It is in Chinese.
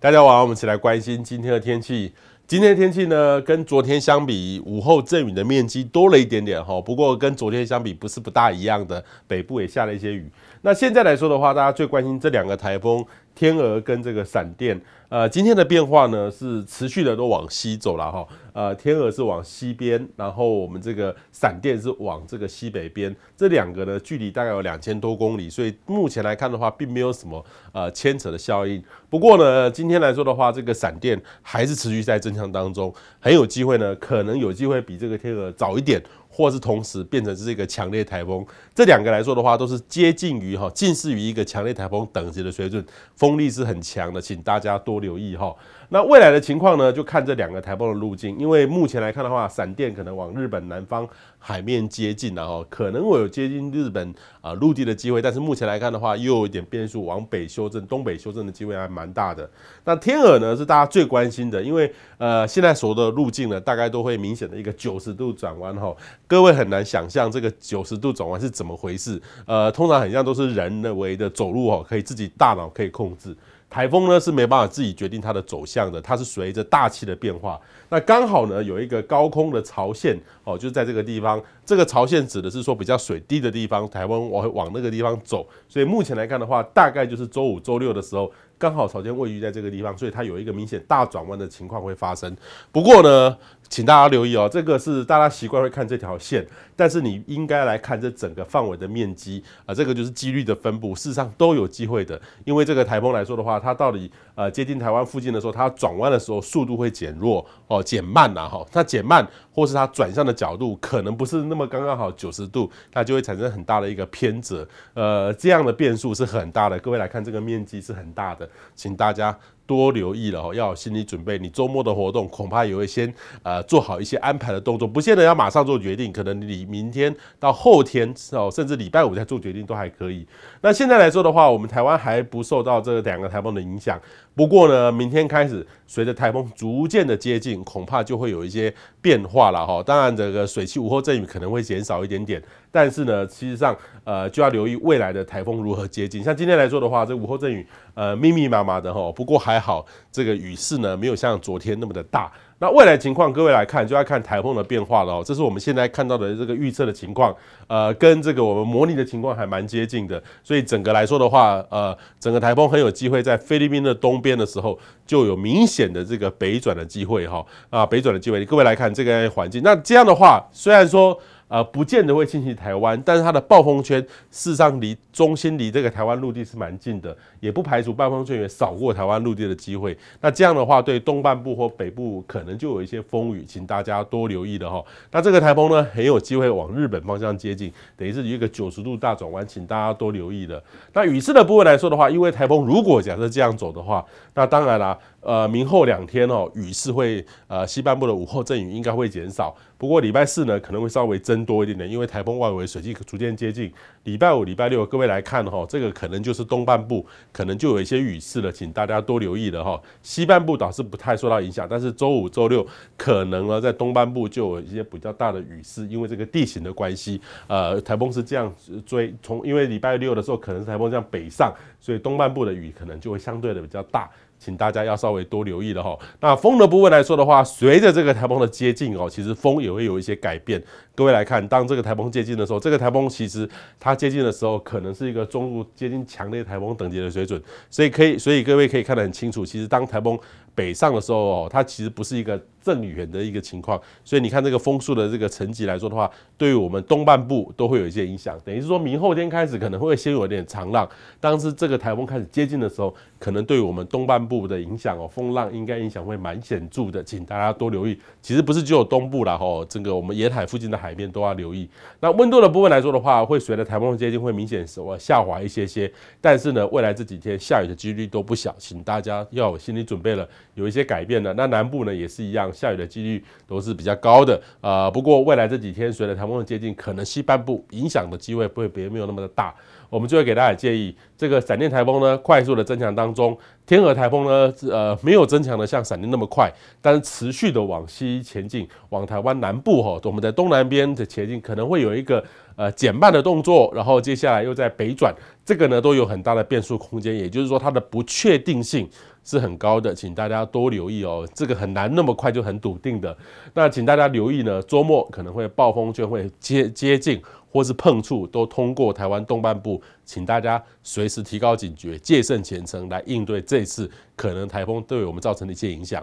大家好，我们一起来关心今天的天气。今天的天气呢，跟昨天相比，午后阵雨的面积多了一点点哈。不过跟昨天相比，不是不大一样的，北部也下了一些雨。那现在来说的话，大家最关心这两个台风。天鹅跟这个闪电，呃，今天的变化呢是持续的都往西走了哈，呃，天鹅是往西边，然后我们这个闪电是往这个西北边，这两个呢距离大概有两千多公里，所以目前来看的话，并没有什么呃牵扯的效应。不过呢，今天来说的话，这个闪电还是持续在增强当中，很有机会呢，可能有机会比这个天鹅早一点。或是同时变成是一个强烈台风，这两个来说的话，都是接近于哈近似于一个强烈台风等级的水准，风力是很强的，请大家多留意哈。那未来的情况呢，就看这两个台风的路径，因为目前来看的话，闪电可能往日本南方海面接近了哈，可能我有接近日本啊陆地的机会，但是目前来看的话，又有一点变数，往北修正、东北修正的机会还蛮大的。那天耳呢是大家最关心的，因为呃现在所有的路径呢，大概都会明显的一个九十度转弯哈。各位很难想象这个九十度转弯是怎么回事。呃，通常很像都是人为的走路哦，可以自己大脑可以控制。台风呢是没办法自己决定它的走向的，它是随着大气的变化。那刚好呢有一个高空的槽线哦，就在这个地方。这个槽线指的是说比较水低的地方，台风往往那个地方走。所以目前来看的话，大概就是周五、周六的时候。刚好草间位于在这个地方，所以它有一个明显大转弯的情况会发生。不过呢，请大家留意哦，这个是大家习惯会看这条线，但是你应该来看这整个范围的面积啊，这个就是几率的分布。事实上都有机会的，因为这个台风来说的话，它到底呃接近台湾附近的时候，它转弯的时候速度会减弱哦，减慢了哈。它减慢或是它转向的角度可能不是那么刚刚好九十度，它就会产生很大的一个偏折。呃，这样的变数是很大的。各位来看这个面积是很大的。请大家。多留意了哈，要有心理准备。你周末的活动恐怕也会先呃做好一些安排的动作，不见得要马上做决定，可能你明天到后天哦，甚至礼拜五再做决定都还可以。那现在来说的话，我们台湾还不受到这两个台风的影响。不过呢，明天开始随着台风逐渐的接近，恐怕就会有一些变化了哈。当然，这个水汽午后阵雨可能会减少一点点，但是呢，其实上呃就要留意未来的台风如何接近。像今天来说的话，这午后阵雨呃密密麻麻的哈，不过还。好，这个雨势呢，没有像昨天那么的大。那未来情况，各位来看，就要看台风的变化了。这是我们现在看到的这个预测的情况，呃，跟这个我们模拟的情况还蛮接近的。所以整个来说的话，呃，整个台风很有机会在菲律宾的东边的时候，就有明显的这个北转的机会哈啊，北转的机会。各位来看这个环境，那这样的话，虽然说。呃，不见得会侵袭台湾，但是它的暴风圈事实上离中心离这个台湾陆地是蛮近的，也不排除暴风圈也扫过台湾陆地的机会。那这样的话，对东半部或北部可能就有一些风雨，请大家多留意的哈。那这个台风呢，很有机会往日本方向接近，等于是一个九十度大转弯，请大家多留意的。那雨势的部位来说的话，因为台风如果假设这样走的话，那当然啦，呃，明后两天哦，雨势会呃西半部的午后阵雨应该会减少，不过礼拜四呢可能会稍微增。多一点点，因为台风外围水汽逐渐接近。礼拜五、礼拜六，各位来看哈，这个可能就是东半部，可能就有一些雨势了，请大家多留意了哈。西半部倒是不太受到影响，但是周五、周六可能呢，在东半部就有一些比较大的雨势，因为这个地形的关系，呃，台风是这样追从，因为礼拜六的时候可能是台风样北上，所以东半部的雨可能就会相对的比较大，请大家要稍微多留意了哈。那风的部分来说的话，随着这个台风的接近哦，其实风也会有一些改变。各位来看，当这个台风接近的时候，这个台风其实它接近的时候，可能是一个中度接近强烈台风等级的水准，所以可以，所以各位可以看得很清楚。其实当台风北上的时候，哦，它其实不是一个正远的一个情况，所以你看这个风速的这个层级来说的话，对于我们东半部都会有一些影响。等于是说，明后天开始可能会先有点长浪，但是这个台风开始接近的时候，可能对我们东半部的影响哦，风浪应该影响会蛮显著的，请大家多留意。其实不是只有东部啦，哈，整个我们沿海附近的海。海面都要留意。那温度的部分来说的话，会随着台风的接近，会明显什么下滑一些些。但是呢，未来这几天下雨的几率都不小，请大家要有心理准备了，有一些改变了。那南部呢也是一样，下雨的几率都是比较高的。呃，不过未来这几天随着台风的接近，可能西半部影响的机会不会别没有那么的大。我们就会给大家建议，这个闪电台风呢快速的增强当中。天鹅台风呢，呃，没有增强的像闪电那么快，但是持续的往西前进，往台湾南部哈，我们在东南边的前进可能会有一个呃减慢的动作，然后接下来又在北转，这个呢都有很大的变数空间，也就是说它的不确定性。是很高的，请大家多留意哦。这个很难那么快就很笃定的，那请大家留意呢，周末可能会暴风圈会接接近或是碰触，都通过台湾东半部，请大家随时提高警觉，戒慎虔诚来应对这次可能台风对我们造成的一些影响。